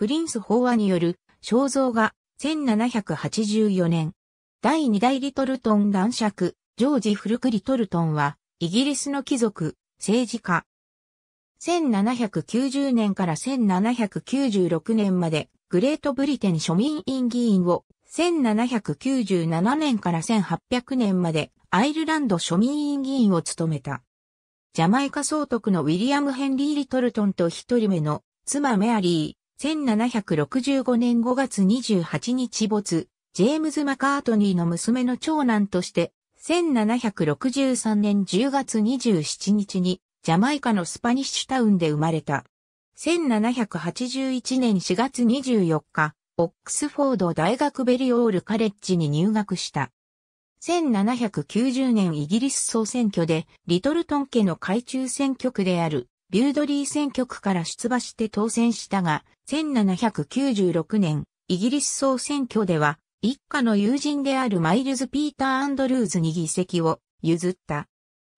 プリンス法案による肖像画1784年。第2代リトルトン男爵、ジョージ・フルク・リトルトンは、イギリスの貴族、政治家。1790年から1796年まで、グレートブリテン庶民院議員を、1797年から1800年まで、アイルランド庶民院議員を務めた。ジャマイカ総督のウィリアム・ヘンリー・リトルトンと一人目の妻メアリー、1765年5月28日没、ジェームズ・マカートニーの娘の長男として、1763年10月27日に、ジャマイカのスパニッシュタウンで生まれた。1781年4月24日、オックスフォード大学ベリオールカレッジに入学した。1790年イギリス総選挙で、リトルトン家の海中選挙区であるビュードリー選挙区から出馬して当選したが、1796年、イギリス総選挙では、一家の友人であるマイルズ・ピーター・アンドルーズに議席を譲った。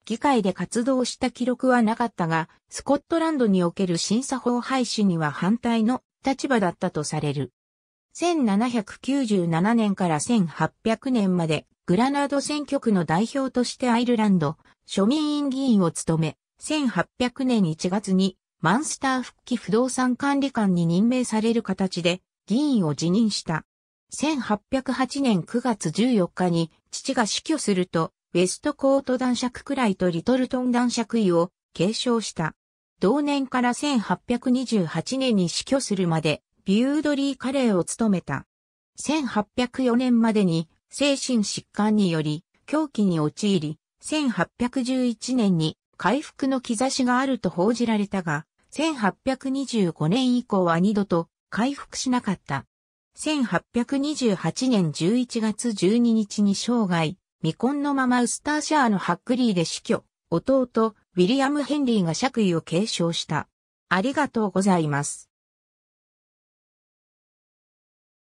議会で活動した記録はなかったが、スコットランドにおける審査法廃止には反対の立場だったとされる。1797年から1800年までグラナード選挙区の代表としてアイルランド、庶民院議員を務め、1800年1月にマンスター復帰不動産管理官に任命される形で議員を辞任した。1808年9月14日に父が死去すると、ウェストコート男爵くらいとリトルトン男爵位を継承した。同年から1828年に死去するまで、ビュードリーカレーを務めた。1804年までに精神疾患により狂気に陥り、1811年に回復の兆しがあると報じられたが、1825年以降は二度と回復しなかった。1828年11月12日に生涯、未婚のままウスターシャーのハックリーで死去、弟、ウィリアム・ヘンリーが爵位を継承した。ありがとうございます。